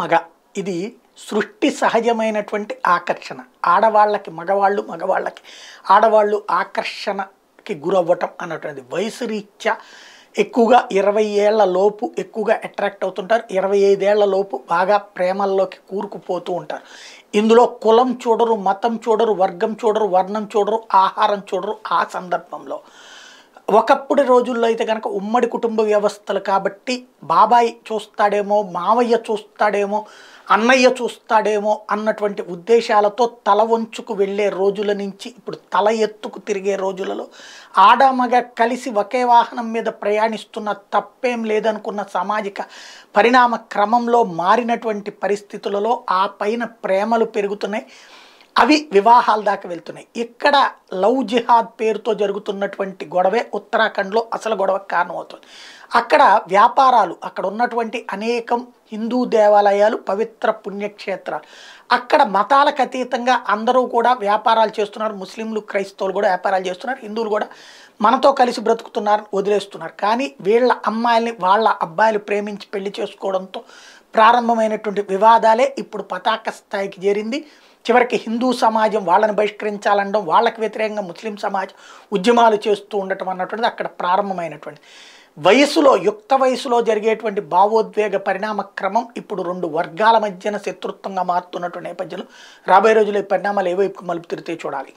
మగ ఇది సృష్టి సహజమైనటువంటి ఆకర్షణ ఆడవాళ్ళకి మగవాళ్ళు మగవాళ్ళకి ఆడవాళ్ళు ఆకర్షణకి గురవ్వటం అన్నటువంటిది వయసు రీత్యా ఎక్కువగా ఇరవై ఏళ్ల లోపు ఎక్కువగా అట్రాక్ట్ అవుతుంటారు ఇరవై ఐదేళ్ల లోపు బాగా ప్రేమల్లోకి కూరుకుపోతూ ఉంటారు ఇందులో కులం చూడరు మతం చూడరు వర్గం చూడరు వర్ణం చూడరు ఆహారం చూడరు ఆ సందర్భంలో ఒకప్పుడు రోజుల్లో అయితే కనుక ఉమ్మడి కుటుంబ వ్యవస్థలు కాబట్టి బాబాయ్ చూస్తాడేమో మావయ్య చూస్తాడేమో అన్నయ్య చూస్తాడేమో అన్నటువంటి ఉద్దేశాలతో తల వంచుకు వెళ్ళే రోజుల నుంచి ఇప్పుడు తల ఎత్తుకు తిరిగే రోజులలో ఆడమగ కలిసి ఒకే వాహనం మీద ప్రయాణిస్తున్న తప్పేం లేదనుకున్న సామాజిక పరిణామ క్రమంలో మారినటువంటి పరిస్థితులలో ఆ పైన ప్రేమలు పెరుగుతున్నాయి అవి వివాహాల దాకా వెళ్తున్నాయి ఇక్కడ లవ్ జిహాద్ పేరుతో జరుగుతున్నటువంటి గొడవే ఉత్తరాఖండ్లో అసలు గొడవ కారణమవుతుంది అక్కడ వ్యాపారాలు అక్కడ ఉన్నటువంటి అనేకం హిందూ దేవాలయాలు పవిత్ర పుణ్యక్షేత్రాలు అక్కడ మతాలకు అతీతంగా అందరూ కూడా వ్యాపారాలు చేస్తున్నారు ముస్లింలు క్రైస్తవులు కూడా వ్యాపారాలు చేస్తున్నారు హిందువులు కూడా మనతో కలిసి బ్రతుకుతున్నారు వదిలేస్తున్నారు కానీ వీళ్ళ అమ్మాయిల్ని వాళ్ళ అబ్బాయిలు ప్రేమించి పెళ్లి చేసుకోవడంతో ప్రారంభమైనటువంటి వివాదాలే ఇప్పుడు పతాక స్థాయికి చేరింది చివరికి హిందూ సమాజం వాళ్ళని బహిష్కరించాలనడం వాళ్ళకి వ్యతిరేకంగా ముస్లిం సమాజం ఉద్యమాలు చేస్తూ ఉండటం అన్నటువంటిది అక్కడ ప్రారంభమైనటువంటి వయసులో యుక్త వయసులో జరిగేటువంటి భావోద్వేగ పరిణామ క్రమం ఇప్పుడు రెండు వర్గాల మధ్యన శత్రుత్వంగా మారుతున్నటువంటి నేపథ్యంలో రాబోయే రోజుల్లో ఈ పరిణామాలు ఏవైపు మలుపు తిరితే చూడాలి